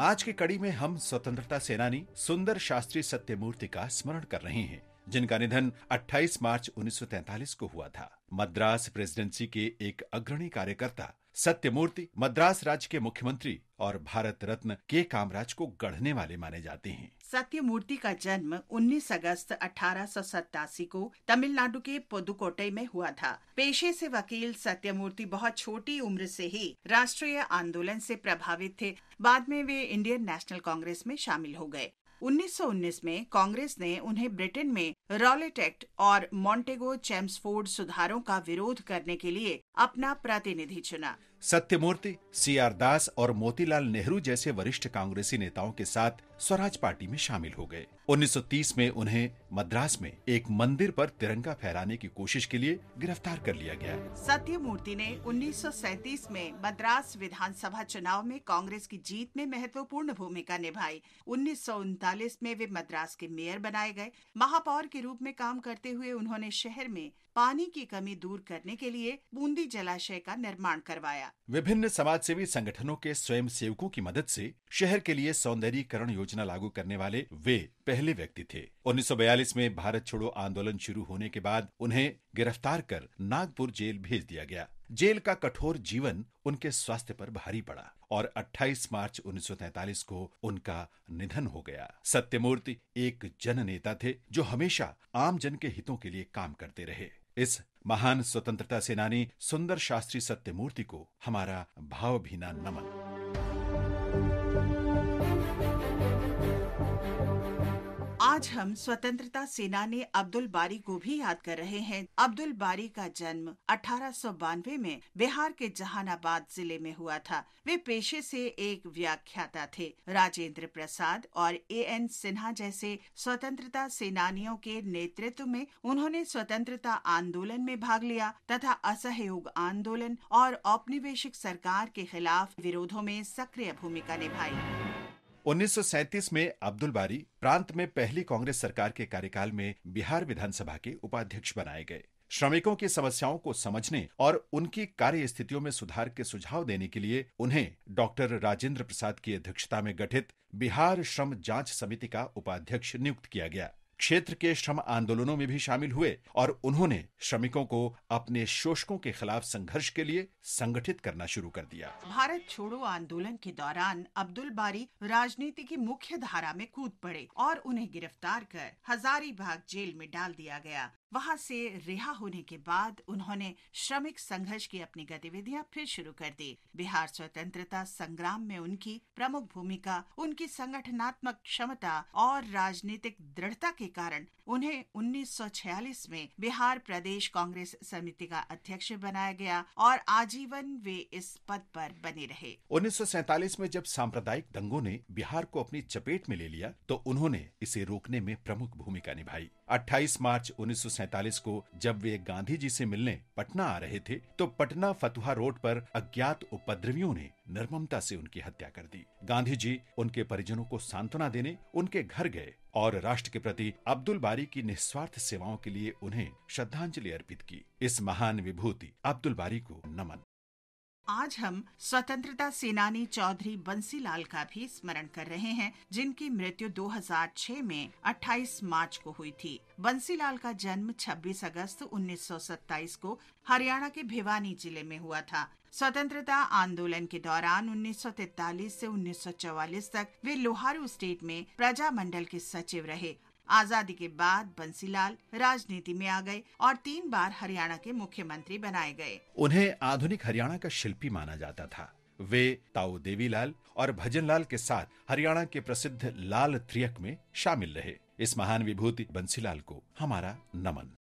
आज की कड़ी में हम स्वतंत्रता सेनानी सुंदर शास्त्री सत्यमूर्ति का स्मरण कर रहे हैं जिनका निधन 28 मार्च 1943 को हुआ था मद्रास प्रेसिडेंसी के एक अग्रणी कार्यकर्ता सत्यमूर्ति मद्रास राज्य के मुख्यमंत्री और भारत रत्न के कामराज को गढ़ने वाले माने जाते हैं सत्यमूर्ति का जन्म 19 अगस्त अठारह को तमिलनाडु के पुदुकोटई में हुआ था पेशे से वकील सत्यमूर्ति बहुत छोटी उम्र से ही राष्ट्रीय आंदोलन से प्रभावित थे बाद में वे इंडियन नेशनल कांग्रेस में शामिल हो गए 1919 में कांग्रेस ने उन्हें ब्रिटेन में रॉलेट एक्ट और मॉन्टेगो चैम्सफोर्ड सुधारों का विरोध करने के लिए अपना प्रतिनिधि चुना सत्यमूर्ति सी आर दास और मोतीलाल नेहरू जैसे वरिष्ठ कांग्रेसी नेताओं के साथ स्वराज पार्टी में शामिल हो गए 1930 में उन्हें मद्रास में एक मंदिर पर तिरंगा फहराने की कोशिश के लिए गिरफ्तार कर लिया गया सत्यमूर्ति ने 1937 में मद्रास विधानसभा चुनाव में कांग्रेस की जीत में महत्वपूर्ण भूमिका निभाई उन्नीस में वे मद्रास के मेयर बनाए गए महापौर के रूप में काम करते हुए उन्होंने शहर में पानी की कमी दूर करने के लिए बूंदी जलाशय का निर्माण करवाया विभिन्न समाज सेवी संगठनों के स्वयं सेवकों की मदद से शहर के लिए सौंदर्यीकरण योजना लागू करने वाले वे पहले व्यक्ति थे 1942 में भारत छोड़ो आंदोलन शुरू होने के बाद उन्हें गिरफ्तार कर नागपुर जेल भेज दिया गया जेल का कठोर जीवन उनके स्वास्थ्य पर भारी पड़ा और 28 मार्च 1943 को उनका निधन हो गया सत्यमूर्ति एक जन नेता थे जो हमेशा आम जन के हितों के लिए काम करते रहे इस महान स्वतंत्रता सेनानी सुंदर शास्त्री सत्यमूर्ति को हमारा भावभीना नमन आज हम स्वतंत्रता सेनानी अब्दुल बारी को भी याद कर रहे हैं अब्दुल बारी का जन्म अठारह में बिहार के जहानाबाद जिले में हुआ था वे पेशे से एक व्याख्याता थे राजेंद्र प्रसाद और ए एन सिन्हा जैसे स्वतंत्रता सेनानियों के नेतृत्व में उन्होंने स्वतंत्रता आंदोलन में भाग लिया तथा असहयोग आंदोलन और औपनिवेशिक सरकार के खिलाफ विरोधों में सक्रिय भूमिका निभाई 1937 में अब्दुल बारी प्रांत में पहली कांग्रेस सरकार के कार्यकाल में बिहार विधानसभा के उपाध्यक्ष बनाए गए श्रमिकों की समस्याओं को समझने और उनकी कार्य स्थितियों में सुधार के सुझाव देने के लिए उन्हें डॉक्टर राजेंद्र प्रसाद की अध्यक्षता में गठित बिहार श्रम जांच समिति का उपाध्यक्ष नियुक्त किया गया क्षेत्र के श्रम आंदोलनों में भी शामिल हुए और उन्होंने श्रमिकों को अपने शोषकों के खिलाफ संघर्ष के लिए संगठित करना शुरू कर दिया भारत छोड़ो आंदोलन के दौरान अब्दुल बारी राजनीति की मुख्य धारा में कूद पड़े और उन्हें गिरफ्तार कर हजारीबाग जेल में डाल दिया गया वहां से रिहा होने के बाद उन्होंने श्रमिक संघर्ष की अपनी गतिविधियां फिर शुरू कर दी बिहार स्वतंत्रता संग्राम में उनकी प्रमुख भूमिका उनकी संगठनात्मक क्षमता और राजनीतिक दृढ़ता के कारण उन्हें 1946 में बिहार प्रदेश कांग्रेस समिति का अध्यक्ष बनाया गया और आजीवन वे इस पद पर बने रहे उन्नीस में जब सांप्रदायिक दंगों ने बिहार को अपनी चपेट में ले लिया तो उन्होंने इसे रोकने में प्रमुख भूमिका निभाई 28 मार्च उन्नीस को जब वे गांधी जी से मिलने पटना आ रहे थे तो पटना फतुहा रोड पर अज्ञात उपद्रवियों ने निर्ममता से उनकी हत्या कर दी गांधी जी उनके परिजनों को सांत्वना देने उनके घर गए और राष्ट्र के प्रति अब्दुल बारी की निस्वार्थ सेवाओं के लिए उन्हें श्रद्धांजलि अर्पित की इस महान विभूति अब्दुल बारी को नमन आज हम स्वतंत्रता सेनानी चौधरी बंसीलाल का भी स्मरण कर रहे हैं जिनकी मृत्यु 2006 में 28 मार्च को हुई थी बंसीलाल का जन्म 26 अगस्त 1927 को हरियाणा के भिवानी जिले में हुआ था स्वतंत्रता आंदोलन के दौरान 1943 से 1944 तक वे लोहारू स्टेट में प्रजा मंडल के सचिव रहे आजादी के बाद बंसीलाल राजनीति में आ गए और तीन बार हरियाणा के मुख्यमंत्री बनाए गए उन्हें आधुनिक हरियाणा का शिल्पी माना जाता था वे ताऊ देवीलाल और भजनलाल के साथ हरियाणा के प्रसिद्ध लाल त्रियक में शामिल रहे इस महान विभूति बंसीलाल को हमारा नमन